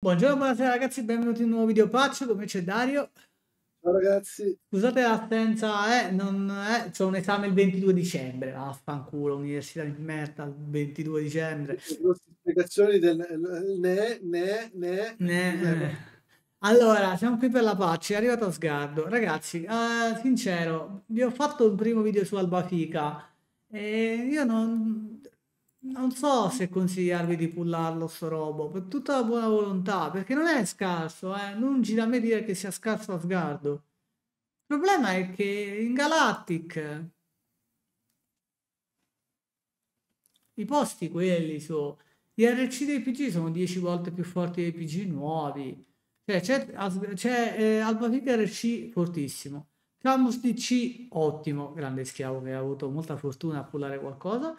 Buongiorno, buonasera ragazzi, benvenuti in un nuovo video patch, come c'è Dario? Ciao ragazzi. Scusate l'assenza, eh, non, eh, c'ho un esame il 22 dicembre, vaffanculo, università di merda, il 22 dicembre. Le spiegazioni del ne, ne, ne, ne. Allora, siamo qui per la patch, è arrivato a sgardo. Ragazzi, eh, sincero, vi ho fatto un primo video su Albafica e io non non so se consigliarvi di pullarlo sto robo, per tutta la buona volontà, perché non è scarso, eh? lungi da me dire che sia scarso a sgardo Il problema è che in Galactic i posti quelli sono, gli RC dei PG sono 10 volte più forti dei PG nuovi, cioè c'è, c'è eh, Albafica RC fortissimo, Camus DC ottimo, grande schiavo che ha avuto molta fortuna a pullare qualcosa,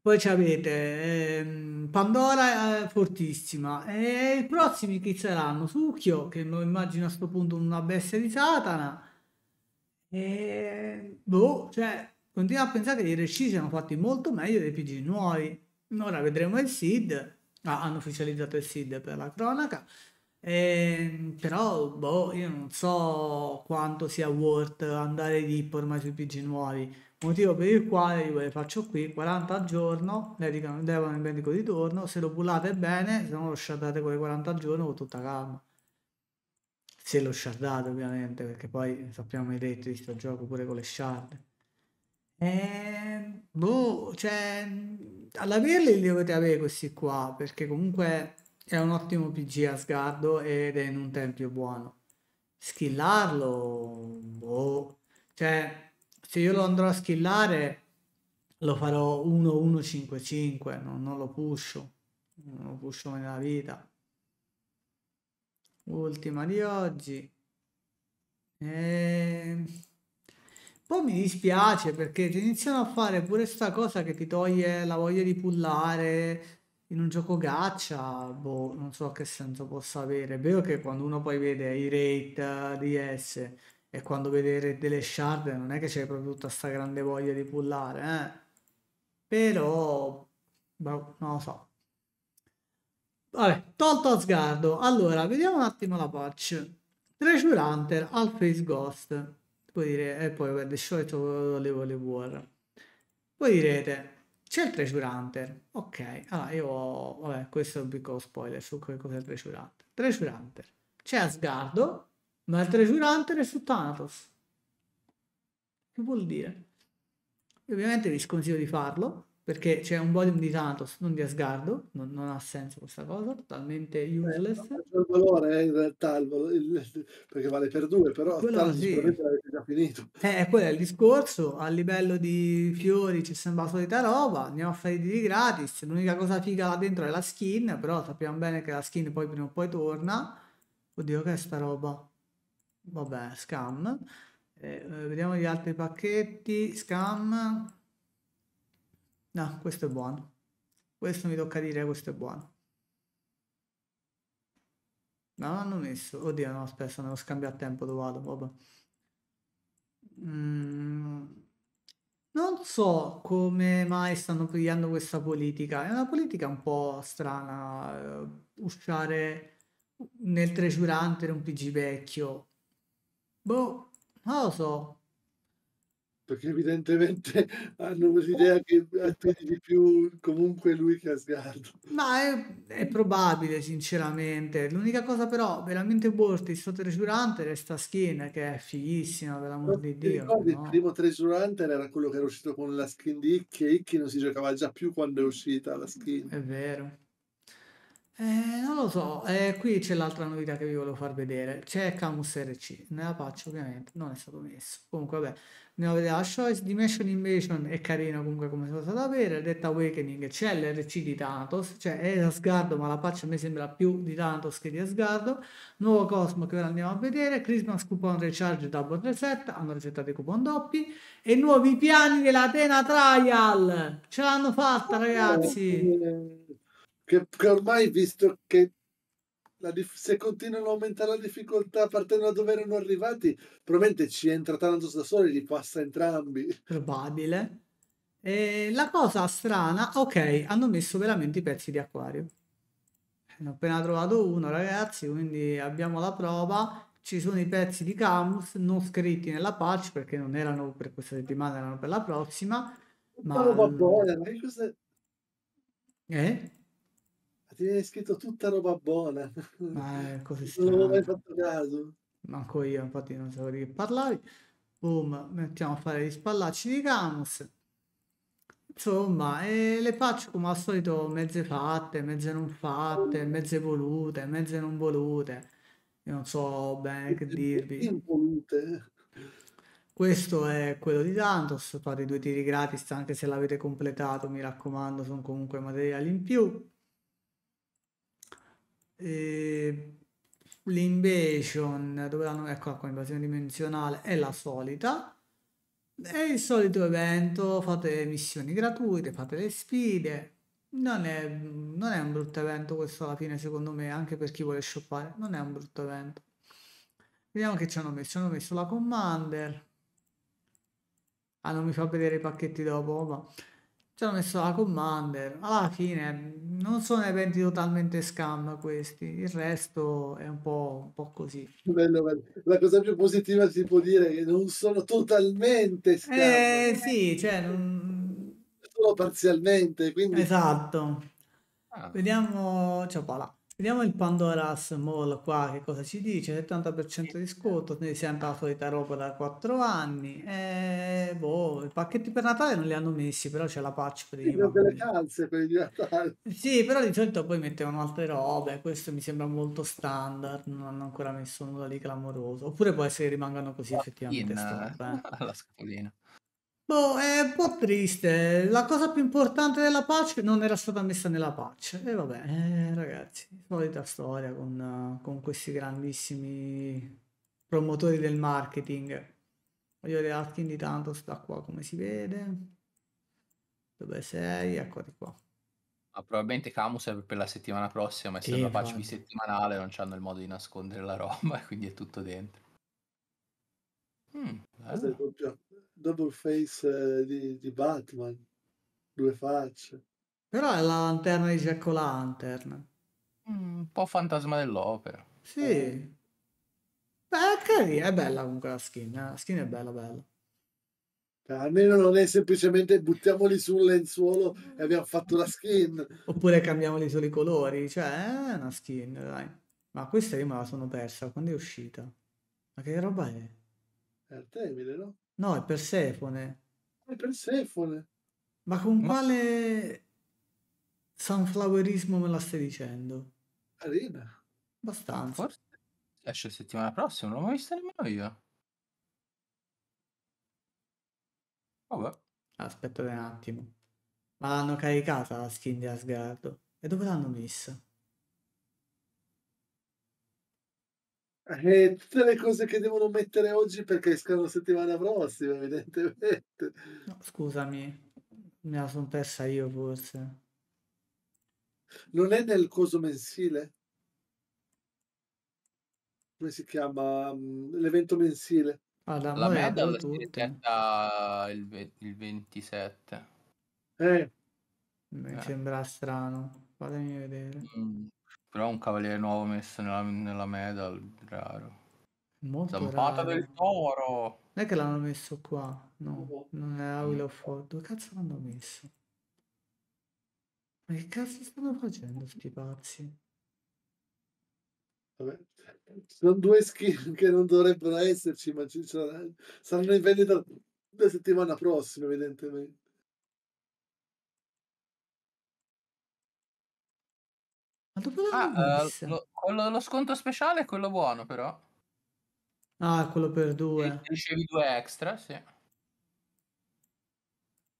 poi ci avete ehm, Pandora eh, fortissima e i prossimi chi saranno? Succhio che lo immagino a sto punto una bestia di Satana e boh, cioè continuo a pensare che gli RC siano fatti molto meglio dei PG nuovi. Ora vedremo il SID, ah, hanno ufficializzato il SID per la cronaca, e, ehm, però boh, io non so quanto sia worth andare deep ormai sui PG nuovi motivo per il quale io le faccio qui 40 al giorno le dicono devono il medico di turno se lo pullate bene se no lo shardate con i 40 al giorno con tutta calma se lo shardate ovviamente perché poi sappiamo i detti di sto gioco pure con le shard e ehm, boh cioè alla pirli li dovete avere questi qua perché comunque è un ottimo PG a sgardo ed è in un tempio buono skillarlo boh cioè se io lo andrò a skillare lo farò 1-1-5-5, no, non, lo pusho, non lo pusho nella vita. Ultima di oggi. E... Ehm, poi mi dispiace perché ti iniziano a fare pure sta cosa che ti toglie la voglia di pullare in un gioco gaccia, boh, non so che senso possa avere. È vero che quando uno poi vede i rate di S e quando vedete delle shard non è che c'è proprio tutta sta grande voglia di pullare, eh? Però, boh, non lo so. Vabbè, tolto a sgardo. Allora, vediamo un attimo la patch. Treasure Hunter al Face Ghost. Puoi dire, e poi per The Show le Volley War. Voi direte, c'è il Treasure Hunter. Ok, allora io ho... Vabbè, questo è un piccolo spoiler su che cos'è il Treasure Hunter. Treasure Hunter. C'è Asgardo, ma il Treasure Hunter è su Thanatos. Che vuol dire? E ovviamente vi sconsiglio di farlo, perché c'è un volume di Thanatos, non di Asgardo, non, non ha senso questa cosa, totalmente eh, useless. Eh, il valore eh, in realtà, il, il, perché vale per due, però quello, sì. l'avete già finito. Eh, eh, quello è il discorso, a livello di fiori ci sembra solita roba, andiamo a fare i tiri gratis, l'unica cosa figa là dentro è la skin, però sappiamo bene che la skin poi prima o poi torna. Oddio che è sta roba? vabbè, Scam. Eh, eh, vediamo gli altri pacchetti, Scam. No, questo è buono. Questo mi tocca dire, questo è buono. No, l'hanno messo. Oddio, no, aspetta, lo scambio a tempo dove vado, vabbè. Mm. Non so come mai stanno pigliando questa politica. È una politica un po' strana. Uh, eh, usare nel tresurante un PG vecchio Boh, non lo so. Perché evidentemente hanno l'idea che attiri di più comunque lui che Asgard. Ma è, è probabile, sinceramente. L'unica cosa però veramente boh, sto tresurante resta skin, che è fighissima, per l'amor di Dio. no? Il primo tresurante era quello che era uscito con la skin di Icke, Icke non si giocava già più quando è uscita la skin. È vero. Eh, non lo so, eh, qui c'è l'altra novità che vi volevo far vedere, c'è Camus RC, nella patch ovviamente non è stato messo, comunque vabbè, andiamo a vedere la Choice Dimension Invasion, è carino comunque come sono stato a vedere, Detta Awakening c'è l'RC di Thanatos, cioè è Asgardo ma la patch mi sembra più di Thanatos che di Asgardo, nuovo Cosmo che ora andiamo a vedere, Christmas Coupon Recharge Double Reset, hanno resettato i coupon doppi, e nuovi piani dell'Atena Trial, ce l'hanno fatta oh, ragazzi! Eh che, che ormai visto che la, se continuano a aumentare la difficoltà partendo da dove erano arrivati, probabilmente ci entra Thanatos da solo e gli passa entrambi. Probabile. E la cosa strana, ok, hanno messo veramente i pezzi di acquario. Ne ho appena trovato uno, ragazzi, quindi abbiamo la prova. Ci sono i pezzi di Camus non scritti nella patch perché non erano per questa settimana, erano per la prossima. Ma... va bene, ma cosa... Eh? ti hai scritto tutta roba buona. Ma è così strano. Non avevo mai fatto caso. Manco io, infatti non sapevo di che parlare. Boom, oh, mettiamo a fare gli spallacci di Camus. Insomma, e le faccio come al solito mezze fatte, mezze non fatte, mezze volute, mezze non volute. Io non so bene che dirvi. Volute. Questo è quello di Tantos, fate i due tiri gratis anche se l'avete completato, mi raccomando, sono comunque materiali in più. Ehm, l'invasion, dove ecco qua, ecco, invasione dimensionale, è la solita. È il solito evento, fate missioni gratuite, fate le sfide. Non è, non è un brutto evento questo alla fine, secondo me, anche per chi vuole shoppare, non è un brutto evento. Vediamo che ci hanno messo, ci hanno messo la Commander. Ah, non mi fa vedere i pacchetti dopo, ma ci hanno messo la Commander. Alla fine non sono eventi totalmente scam questi, il resto è un po', un po così. Bello, bello. La cosa più positiva si può dire è che non sono totalmente scam. Eh sì, cioè... Non... Solo parzialmente, quindi... Esatto. Ah. Vediamo, ciao Paola. Vediamo il Pandora Small qua che cosa ci dice, 70% di sconto, quindi sempre la solita roba da 4 anni, e eh, boh, i pacchetti per Natale non li hanno messi, però c'è la patch prima. Sì, delle calze per il Natale. Sì, però di solito poi mettevano altre robe, questo mi sembra molto standard, non hanno ancora messo nulla di clamoroso, oppure può essere che rimangano così effettivamente. In, standard, eh. alla scapolina. Boh, è un po' triste. La cosa più importante della pace non era stata messa nella pace. E vabbè, eh, ragazzi, solita storia con, con, questi grandissimi promotori del marketing. Voglio dire, Atkin di tanto sta qua come si vede. Dove sei? Eccoti qua. Ma probabilmente Camus è per la settimana prossima, se la pace bisettimanale non hanno il modo di nascondere la roba, quindi è tutto dentro. Mm, Questa è doppia. Double Face eh, di, di Batman, due facce. Però è la lanterna di Jack Lantern. Mm, un po' fantasma dell'opera. Sì. Beh, è, carina, è bella comunque la skin, eh, la skin è bella, bella. Cioè, almeno non è semplicemente buttiamoli sul lenzuolo e abbiamo fatto la skin. Oppure cambiamoli solo i colori, cioè è una skin, dai. Ma questa io me la sono persa, quando è uscita? Ma che roba è? È al no? No, è Persefone. È Persefone. Ma con Ma... quale sunflowerismo me la stai dicendo? Arena. Abbastanza. Forse esce settimana prossima, non l'ho mai vista nemmeno io. Vabbè. Oh, Aspettate un attimo. Ma l'hanno caricata la skin di Asgardo. E dove l'hanno messa? E eh, tutte le cose che devono mettere oggi perché escono settimana prossima, evidentemente. No, scusami, me la sono persa io forse. Non è nel coso mensile? Come si chiama? Mm, l'evento mensile. Ah, la, la medal è il, il 27. Eh. Mi eh. sembra strano. Fatemi vedere. Mm, però un cavaliere nuovo messo nella, nella medal, raro. Molto Zampata raro. del toro! Non è che l'hanno messo qua, no, non era mm. Will of War. Dove cazzo l'hanno messo? Ma che cazzo stanno facendo questi pazzi? Vabbè. Sono due skin che non dovrebbero esserci, ma ci saranno in vendita la settimana prossima, evidentemente. Ma dopo ah, uh, lo, quello, lo sconto speciale è quello buono, però. Ah, quello per due. E ricevi due extra, sì.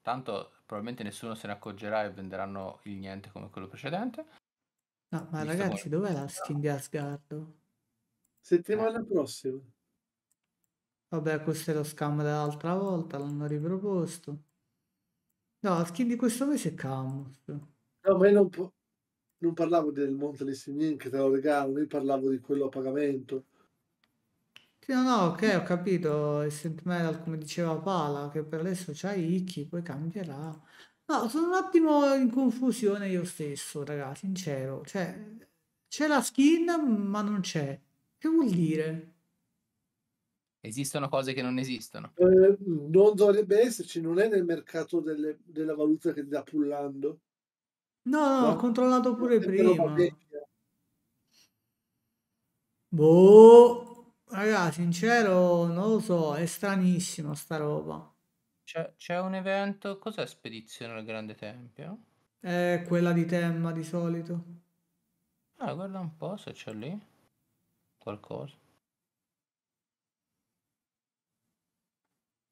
Tanto probabilmente nessuno se ne accorgerà e venderanno il niente come quello precedente. No, ma Visto ragazzi, dov'è la skin di Asgardo? Settimana eh. prossima. Vabbè, questo è lo scam dell'altra volta, l'hanno riproposto. No, la skin di questo mese è Camus. No, ma non può non parlavo del Monte di Lessignin che te lo regalano, io parlavo di quello a pagamento. Sì, no, no, ok, ho capito. Il Saint Metal, come diceva Pala, che per adesso c'ha Iki, poi cambierà. No, sono un attimo in confusione io stesso, ragazzi, sincero. Cioè, c'è la skin, ma non c'è. Che vuol dire? Esistono cose che non esistono. Eh, non dovrebbe esserci, non è nel mercato delle, della valuta che ti dà pullando. No, no, ho controllato pure prima. Cioè. Boh, raga, sincero, non lo so, è stranissima sta roba. C'è, c'è un evento, cos'è Spedizione al Grande Tempio? È quella di Temma di solito. Ah, guarda un po' se c'è lì qualcosa.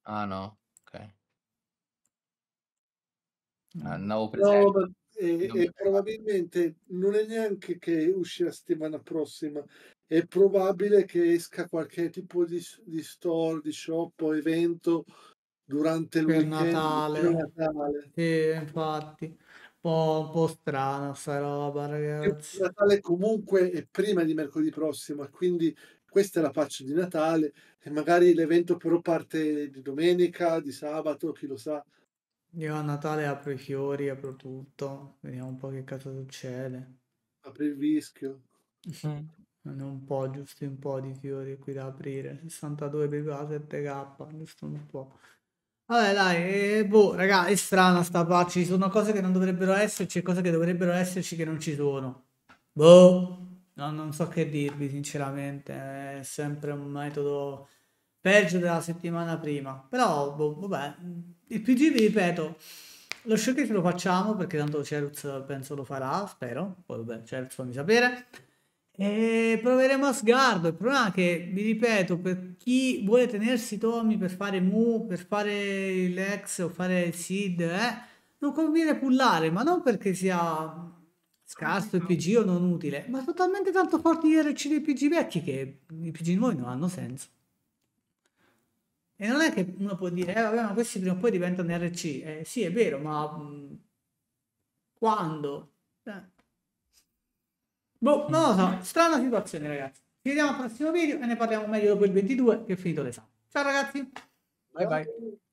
Ah no, ok. Andavo presente. No, e, e probabilmente non è neanche che uscirà settimana prossima, è probabile che esca qualche tipo di, di store, di shop o evento durante il Natale. Natale. Sì, infatti. un po' strana sta roba, ragazzi. Natale comunque è prima di mercoledì prossimo, quindi questa è la pace di Natale e magari l'evento però parte di domenica, di sabato, chi lo sa. Io a Natale apro i fiori, apro tutto, vediamo un po' che cosa succede. Apri il vischio. Mm. Non Un po', giusto un po' di fiori qui da aprire. 62,7k, giusto un po'. Vabbè dai, eh, boh, raga, è strana sta pace, ci sono cose che non dovrebbero esserci e cose che dovrebbero esserci che non ci sono. Boh, no, non so che dirvi sinceramente, è sempre un metodo peggio della settimana prima. Però, boh, vabbè, mm, il PG vi ripeto, lo showcase lo facciamo perché tanto Ceruz penso lo farà, spero, poi vabbè, Ceruz fammi sapere. E proveremo a sgardo. Il problema è che, vi ripeto, per chi vuole tenersi Tommy per fare Mu, per fare l'ex o fare il SID, eh, non conviene pullare, ma non perché sia scarso il PG o non utile, ma totalmente tanto forti gli RC dei PG vecchi che i PG nuovi non hanno senso. E non è che uno può dire, eh vabbè, ma questi prima o poi diventano RC. Eh, sì, è vero, ma mhmm, quando? Eh. Boh, non lo so, mm. strana situazione ragazzi. Ci vediamo al prossimo video e ne parliamo meglio dopo il 22 che è finito l'esame. Ciao ragazzi! Bye bye!